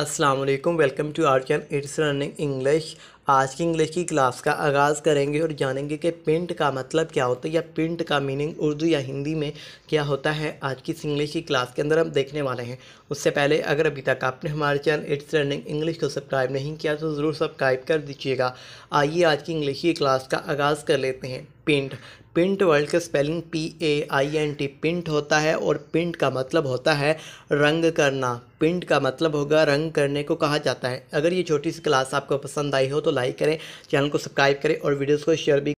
Aslam welcome to our channel it's running English आज की English की क्लास का आगाज़ करेंगे और जानेंगे कि पिंट का मतलब क्या होता है या पिंट का मीनिंग उर्दू या हिंदी में क्या होता है आज की इस इंग्लिश की क्लास के अंदर हम देखने वाले हैं उससे पहले अगर अभी तक आपने हमारे चैनल इट्स रनिंग इंग्लिश को सब्सक्राइब नहीं किया तो ज़रूर सब्सक्राइब कर दीजिएगा आइए आज की इंग्लिश की क्लास का आगाज़ कर लेते हैं पिंट पिंट वर्ल्ड का spelling P A I N T pint होता है और पिंट का मतलब होता है रंग करना पिंट का मतलब होगा रंग करने को कहा जाता है अगर ये छोटी सी क्लास आपको पसंद आई हो तो लाइक करें चैनल को सब्सक्राइब करें और वीडियोज़ को शेयर भी